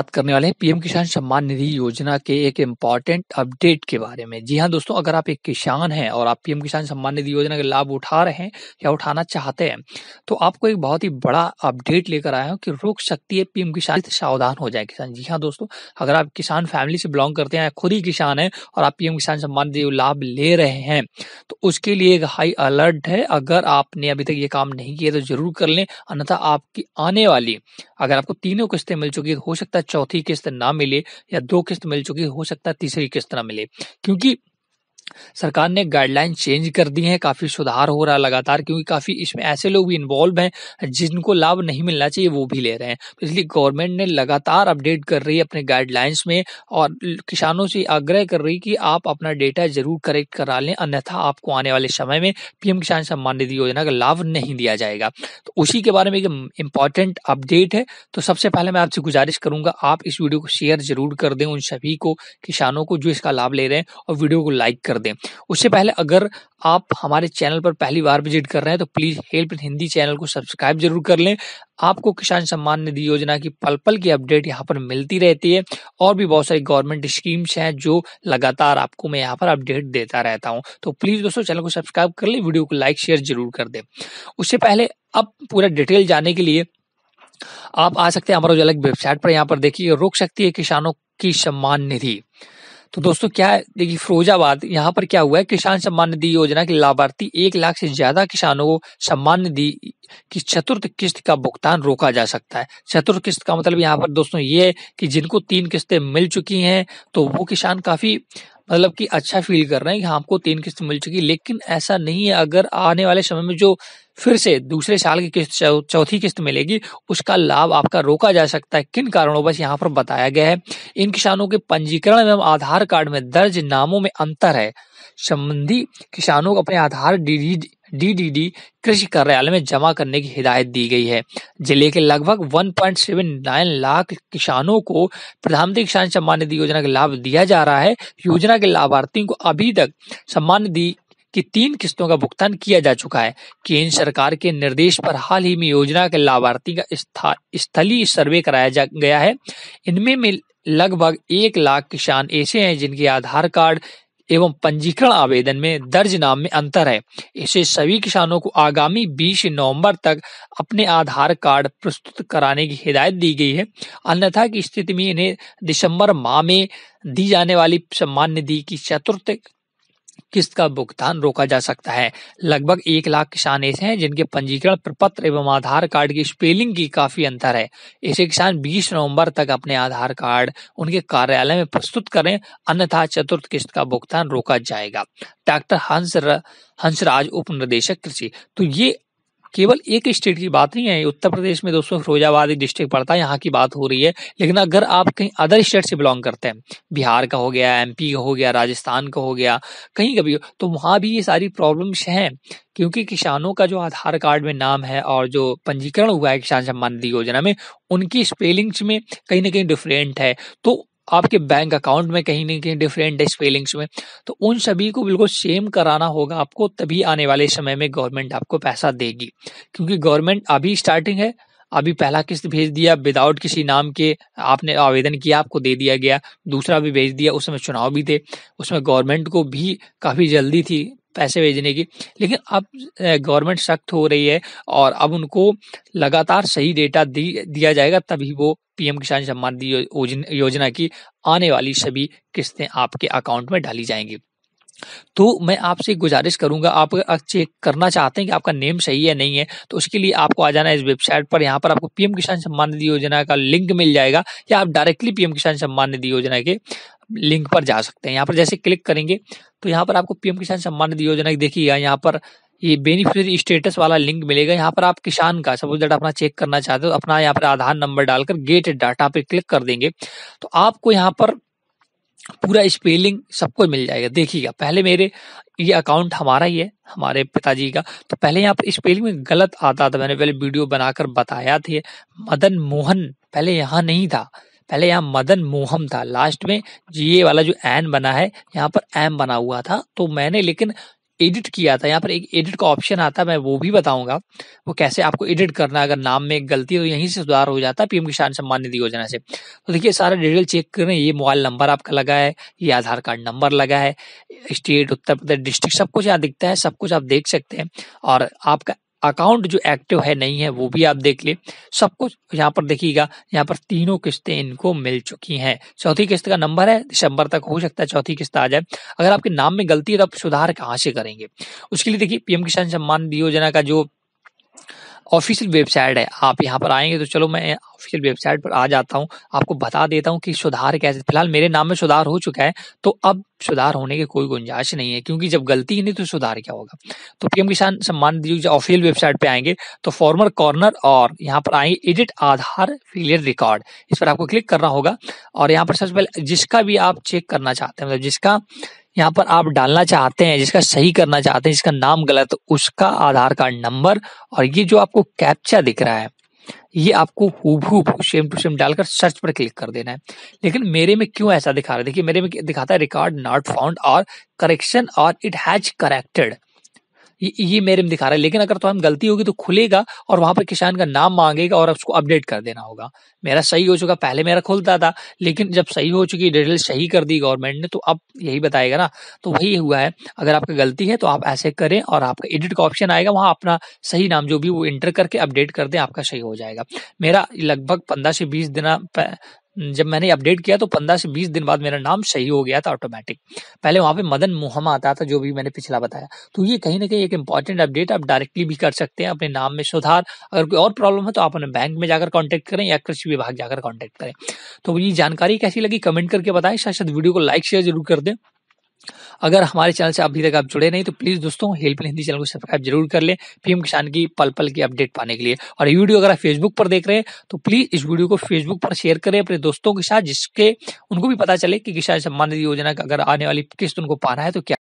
बात करने वाले हैं पीएम किसान सम्मान निधि योजना के एक इम्पॉर्टेंट अपडेट के बारे में जी हाँ दोस्तों अगर आप एक किसान हैं और आप पीएम किसान सम्मान निधि योजना के लाभ उठा रहे हैं या उठाना चाहते हैं तो आपको एक बहुत ही बड़ा अपडेट लेकर आया हूँ कि रोक सकती है पीएम किसान सावधान हो जाए किसान जी हाँ दोस्तों अगर आप किसान फैमिली से बिलोंग करते हैं खुद ही किसान है और आप पीएम किसान सम्मान निधि लाभ ले रहे हैं तो उसके लिए एक हाई अलर्ट है अगर आपने अभी तक ये काम नहीं किया तो जरूर कर लें अन्यथा आपकी आने वाली अगर आपको तीनों किस्तें मिल चुकी है हो सकता है चौथी किस्त ना मिले या दो किस्त मिल चुकी हो सकता है तीसरी किस्त ना मिले क्योंकि सरकार ने गाइडलाइन चेंज कर दी है काफ़ी सुधार हो रहा है लगातार क्योंकि काफ़ी इसमें ऐसे लोग भी इन्वॉल्व हैं जिनको लाभ नहीं मिलना चाहिए वो भी ले रहे हैं तो इसलिए गवर्नमेंट ने लगातार अपडेट कर रही है अपने गाइडलाइंस में और किसानों से आग्रह कर रही कि आप अपना डेटा जरूर करेक्ट करा लें अन्यथा आपको आने वाले समय में पीएम किसान सम्मान निधि योजना का लाभ नहीं दिया जाएगा तो उसी के बारे में एक इंपॉर्टेंट अपडेट है तो सबसे पहले मैं आपसे गुजारिश करूंगा आप इस वीडियो को शेयर जरूर कर दें उन सभी को किसानों को जो इसका लाभ ले रहे हैं और वीडियो को लाइक कर दें उससे पहले अगर आप हमारे चैनल पर पहली बार विजिट कर रहे हैं तो please help in Hindi channel को सब्सक्राइब जरूर कर लें आपको किसान सम्मान निधि योजना की पल पल की अपडेट यहाँ पर मिलती रहती है और भी बहुत सारी गवर्नमेंट स्कीम्स हैं जो लगातार आपको मैं यहाँ पर अपडेट देता रहता हूँ तो प्लीज़ दोस्तों चैनल को सब्सक्राइब कर लें वीडियो को लाइक शेयर जरूर कर दें उससे पहले अब पूरा डिटेल जाने के लिए आप आ सकते हैं अमर उजाला की वेबसाइट पर यहाँ पर देखिए रोक सकती है किसानों की सम्मान निधि तो दोस्तों क्या देखिए फिरोजाबाद यहाँ पर क्या हुआ है किसान सम्मान निधि योजना के लाभार्थी एक लाख से ज्यादा किसानों को सम्मान निधि की चतुर्थ किस्त का भुगतान रोका जा सकता है चतुर्थ किस्त का मतलब यहाँ पर दोस्तों ये है कि जिनको तीन किस्तें मिल चुकी हैं तो वो किसान काफी मतलब कि अच्छा फील कर रहे हैं कि हाँ, हमको तीन किस्त मिल चुकी लेकिन ऐसा नहीं है अगर आने वाले समय में जो फिर से दूसरे साल की किस्त चौथी किस्त मिलेगी उसका लाभ आपका रोका जा सकता है किन कारणों बस यहाँ पर बताया गया है इन किसानों के पंजीकरण एवं आधार कार्ड में दर्ज नामों में अंतर है संबंधी किसानों को अपने आधार डी डीडीडी कृषि कार्यालय में जमा करने की हिदायत दी गई है जिले के लगभग 1.79 लाख किसानों को प्रधानमंत्री किसान सम्मान निधि योजना का लाभ दिया जा रहा है योजना के लाभार्थियों को अभी तक सम्मान निधि कि तीन किस्तों का भुगतान किया जा चुका है केंद्र सरकार के निर्देश पर हाल ही में योजना के लाभार्थी का स्थलीय सर्वे कराया जा गया है इनमें में लगभग एक लाख किसान ऐसे हैं जिनके आधार कार्ड एवं पंजीकरण आवेदन में दर्ज नाम में अंतर है इसे सभी किसानों को आगामी 20 नवंबर तक अपने आधार कार्ड प्रस्तुत कराने की हिदायत दी गई है अन्यथा की स्थिति में इन्हें दिसंबर माह में दी जाने वाली सम्मान निधि की चतुर्थ किस्त का भुगतान रोका जा सकता है लगभग एक लाख किसान ऐसे हैं जिनके पंजीकरण प्रपत्र एवं आधार कार्ड की स्पेलिंग की काफी अंतर है ऐसे किसान बीस नवम्बर तक अपने आधार कार्ड उनके कार्यालय में प्रस्तुत करें अन्यथा चतुर्थ किस्त का भुगतान रोका जाएगा डॉक्टर हंस हंसराज उप निर्देशक कृषि तो ये केवल एक स्टेट की बात नहीं है उत्तर प्रदेश में दोस्तों फिरोजाबाद डिस्ट्रिक्ट पड़ता है यहाँ की बात हो रही है लेकिन अगर आप कहीं अदर स्टेट से बिलोंग करते हैं बिहार का हो गया एमपी का हो गया राजस्थान का हो गया कहीं का भी हो तो वहाँ भी ये सारी प्रॉब्लम्स हैं क्योंकि किसानों का जो आधार कार्ड में नाम है और जो पंजीकरण हुआ है किसान सम्मान निधि योजना में उनकी स्पेलिंग्स में कहीं ना कहीं डिफरेंट है तो आपके बैंक अकाउंट में कहीं ना कहीं डिफरेंट स्पेलिंग्स में तो उन सभी को बिल्कुल सेम कराना होगा आपको तभी आने वाले समय में गवर्नमेंट आपको पैसा देगी क्योंकि गवर्नमेंट अभी स्टार्टिंग है अभी पहला किस्त भेज दिया विदाउट किसी नाम के आपने आवेदन किया आपको दे दिया गया दूसरा भी भेज दिया उसमें चुनाव भी थे उसमें गवर्नमेंट को भी काफ़ी जल्दी थी पैसे भेजने की लेकिन अब गवर्नमेंट सख्त हो रही है और अब उनको लगातार सही डेटा दी दिया जाएगा तभी वो पीएम किसान सम्मान योजना की आने वाली सभी किस्तें आपके अकाउंट में डाली जाएंगी तो मैं आपसे गुजारिश करूंगा आप चेक करना चाहते हैं कि आपका नेम सही है नहीं है तो उसके लिए आपको आ जाना है इस वेबसाइट पर यहाँ पर आपको पीएम किसान सम्मान निधि योजना का लिंक मिल जाएगा या आप डायरेक्टली पीएम किसान सम्मान निधि योजना के लिंक पर जा सकते हैं यहाँ पर जैसे क्लिक करेंगे तो यहाँ पर आपको पीएम किसान सम्मान निधि योजना देखिएगा यहाँ पर ये बेनिफिशियरी स्टेटस वाला लिंक मिलेगा यहाँ पर आप किसान का सपोज डेट अपना चेक करना चाहते हो अपना यहाँ पर आधार नंबर डालकर गेट डाटा पे क्लिक कर देंगे तो आपको यहाँ पर पूरा स्पेलिंग सबको मिल जाएगा देखिएगा पहले मेरे ये अकाउंट हमारा ही है हमारे पिताजी का तो पहले यहाँ पर स्पेलिंग में गलत आता था मैंने पहले वीडियो बनाकर बताया थे मदन मोहन पहले यहाँ नहीं था पहले यहाँ मदन मोहम था लास्ट में ये वाला जो एन बना है यहाँ पर एम बना हुआ था तो मैंने लेकिन एडिट किया था यहाँ पर एक एडिट का ऑप्शन आता है मैं वो भी बताऊंगा वो कैसे आपको एडिट करना अगर नाम में गलती हो तो यहीं से सुधार हो जाता है पीएम किसान सम्मान निधि योजना से तो देखिए सारा डिटेल चेक करें ये मोबाइल नंबर आपका लगा है ये आधार कार्ड नंबर लगा है स्टेट उत्तर प्रदेश डिस्ट्रिक्ट सब कुछ यहाँ दिखता है सब कुछ आप देख सकते हैं और आपका अकाउंट जो एक्टिव है नहीं है वो भी आप देख ले सब कुछ यहाँ पर देखिएगा यहाँ पर तीनों किस्तें इनको मिल चुकी हैं चौथी किस्त का नंबर है दिसंबर तक हो सकता है चौथी किस्त आ जाए अगर आपके नाम में गलती है तो आप सुधार कहाँ से करेंगे उसके लिए देखिए पीएम किसान सम्मान योजना का जो ऑफिशियल वेबसाइट है आप यहाँ पर आएंगे तो चलो मैं ऑफिशियल वेबसाइट पर आ जाता हूँ आपको बता देता हूँ कि सुधार कैसे फिलहाल मेरे नाम में सुधार हो चुका है तो अब सुधार होने की कोई गुंजाइश नहीं है क्योंकि जब गलती ही नहीं तो सुधार क्या होगा तो पीएम किसान सम्मान निधि ऑफिशियल वेबसाइट पे आएंगे तो फॉर्मर कॉर्नर और यहाँ पर आएंगे एडिट आधार फेलियर रिकॉर्ड इस पर आपको क्लिक करना होगा और यहाँ पर सबसे पहले जिसका भी आप चेक करना चाहते हैं मतलब जिसका यहाँ पर आप डालना चाहते हैं जिसका सही करना चाहते हैं जिसका नाम गलत उसका आधार कार्ड नंबर और ये जो आपको कैप्चा दिख रहा है ये आपको हूबहू सेम टू सेम डालकर सर्च पर क्लिक कर देना है लेकिन मेरे में क्यों ऐसा दिखा रहा है देखिए मेरे में दिखाता है रिकॉर्ड नॉट फाउंड और करेक्शन और इट हैज करेक्टेड ये मेरे में दिखा रहा है लेकिन अगर तो गलती होगी तो खुलेगा और वहां पर किसान का नाम मांगेगा और उसको अपडेट कर देना होगा मेरा सही हो चुका पहले मेरा खुलता था लेकिन जब सही हो चुकी डिटेल सही कर दी गवर्नमेंट ने तो अब यही बताएगा ना तो वही हुआ है अगर आपका गलती है तो आप ऐसे करें और आपका एडिट का ऑप्शन आएगा वहां अपना सही नाम जो भी वो इंटर करके अपडेट कर दें आपका सही हो जाएगा मेरा लगभग पंद्रह से बीस दिन जब मैंने अपडेट किया तो पंद्रह से बीस दिन बाद मेरा नाम सही हो गया था ऑटोमेटिक पहले वहां पे मदन मोहम आता था जो भी मैंने पिछला बताया तो ये कहीं ना कहीं एक इंपॉर्टेंट अपडेट आप डायरेक्टली भी कर सकते हैं अपने नाम में सुधार अगर कोई और प्रॉब्लम है तो आप अपने बैंक में जाकर कॉन्टेक्ट करें या कृषि विभाग जाकर कॉन्टेक्ट करें तो ये जानकारी कैसी लगी कमेंट करके बताएं साथ साथ वीडियो को लाइक शेयर जरूर कर दें अगर हमारे चैनल से अभी तक आप जुड़े नहीं तो प्लीज़ दोस्तों इन हिंदी चैनल को सब्सक्राइब जरूर कर लें पीएम किसान की पल पल की अपडेट पाने के लिए और ये वीडियो अगर आप फेसबुक पर देख रहे हैं तो प्लीज़ इस वीडियो को फेसबुक पर शेयर करें अपने दोस्तों के साथ जिसके उनको भी पता चले कि किसान सम्मान निधि योजना का अगर आने वाली किस्त उनको पाना है तो क्या